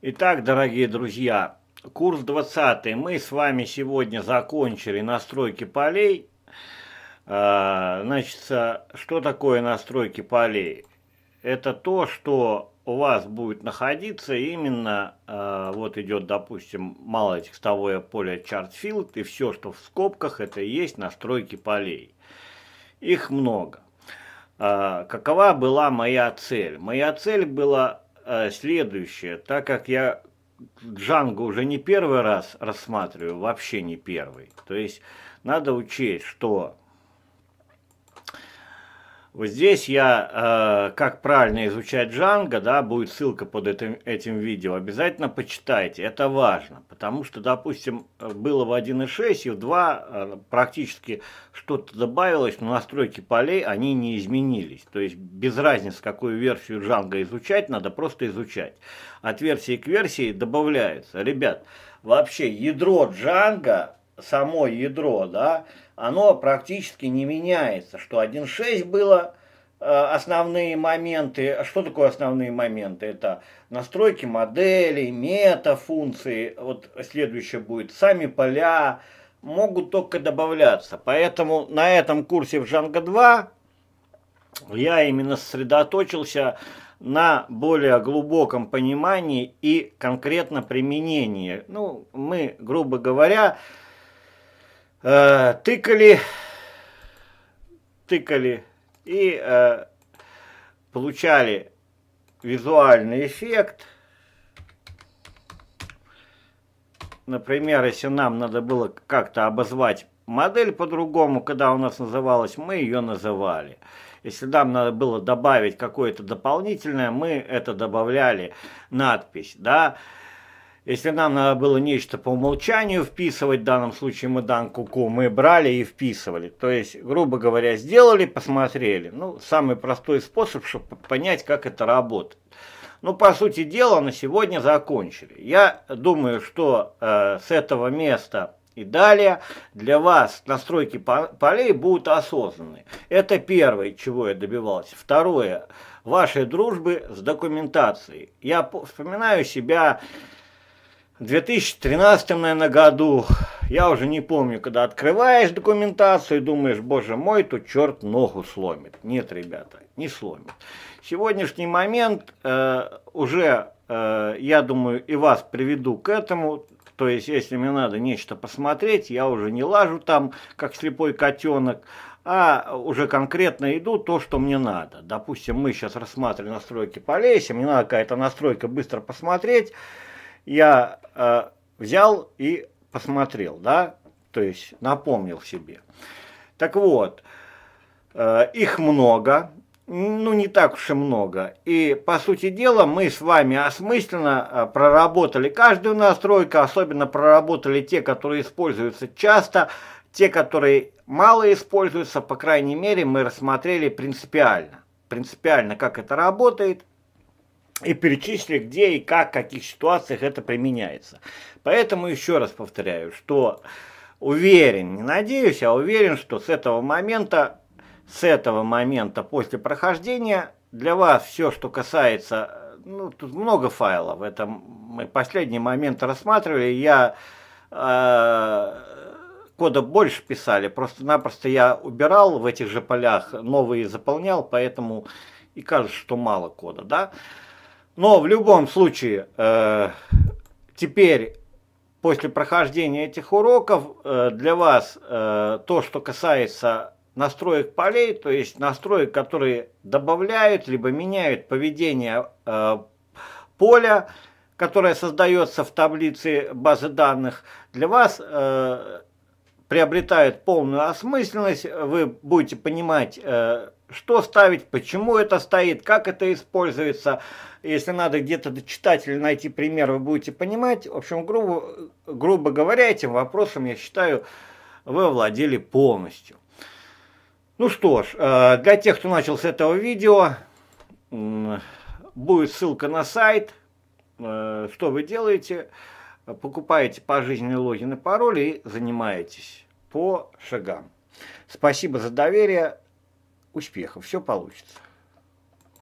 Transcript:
Итак, дорогие друзья, курс 20 мы с вами сегодня закончили настройки полей. А, Значит, что такое настройки полей? Это то, что у вас будет находиться именно, а, вот идет, допустим, малое текстовое поле Chartfield, и все, что в скобках, это и есть настройки полей. Их много. А, какова была моя цель? Моя цель была Э, следующее. Так как я Джангу уже не первый раз рассматриваю, вообще не первый. То есть надо учесть, что вот здесь я, э, как правильно изучать Django, да, будет ссылка под этим, этим видео, обязательно почитайте, это важно, потому что, допустим, было в 1.6 и в 2 э, практически что-то добавилось, но настройки полей, они не изменились, то есть без разницы, какую версию Django изучать, надо просто изучать. От версии к версии добавляются. Ребят, вообще ядро Django само ядро, да, оно практически не меняется, что 1.6 было э, основные моменты. Что такое основные моменты? Это настройки моделей, метафункции, вот следующее будет, сами поля, могут только добавляться. Поэтому на этом курсе в Django 2 я именно сосредоточился на более глубоком понимании и конкретно применении. Ну, мы, грубо говоря, Э, тыкали, тыкали и э, получали визуальный эффект. Например, если нам надо было как-то обозвать модель по-другому, когда у нас называлась, мы ее называли. Если нам надо было добавить какое-то дополнительное, мы это добавляли надпись, да. Если нам надо было нечто по умолчанию вписывать, в данном случае мы дан куку, мы брали и вписывали. То есть, грубо говоря, сделали, посмотрели. Ну, самый простой способ, чтобы понять, как это работает. Ну, по сути дела, на сегодня закончили. Я думаю, что э, с этого места и далее для вас настройки полей будут осознанны. Это первое, чего я добивался. Второе, вашей дружбы с документацией. Я вспоминаю себя в 2013, наверное, году, я уже не помню, когда открываешь документацию и думаешь, боже мой, тут черт ногу сломит. Нет, ребята, не сломит. сегодняшний момент э, уже, э, я думаю, и вас приведу к этому. То есть, если мне надо нечто посмотреть, я уже не лажу там, как слепой котенок, а уже конкретно иду то, что мне надо. Допустим, мы сейчас рассматриваем настройки полей, если мне надо какая-то настройка быстро посмотреть, я э, взял и посмотрел, да, то есть напомнил себе. Так вот, э, их много, ну не так уж и много. И по сути дела мы с вами осмысленно э, проработали каждую настройку, особенно проработали те, которые используются часто, те, которые мало используются, по крайней мере, мы рассмотрели принципиально. Принципиально, как это работает, и перечислили, где и как, в каких ситуациях это применяется. Поэтому еще раз повторяю, что уверен, не надеюсь, а уверен, что с этого момента, с этого момента после прохождения для вас все, что касается, ну, тут много файлов, это мы последний момент рассматривали, я э, кода больше писали, просто-напросто я убирал в этих же полях, новые заполнял, поэтому и кажется, что мало кода, да, но в любом случае, э, теперь после прохождения этих уроков э, для вас э, то, что касается настроек полей, то есть настроек, которые добавляют либо меняют поведение э, поля, которое создается в таблице базы данных, для вас э, приобретают полную осмысленность, вы будете понимать, э, что ставить, почему это стоит, как это используется. Если надо где-то дочитать или найти пример, вы будете понимать. В общем, грубо, грубо говоря, этим вопросом, я считаю, вы владели полностью. Ну что ж, э, для тех, кто начал с этого видео, будет ссылка на сайт, э, что вы делаете, покупаете пожизненные логины, пароли и занимаетесь по шагам. Спасибо за доверие успехов, все получится.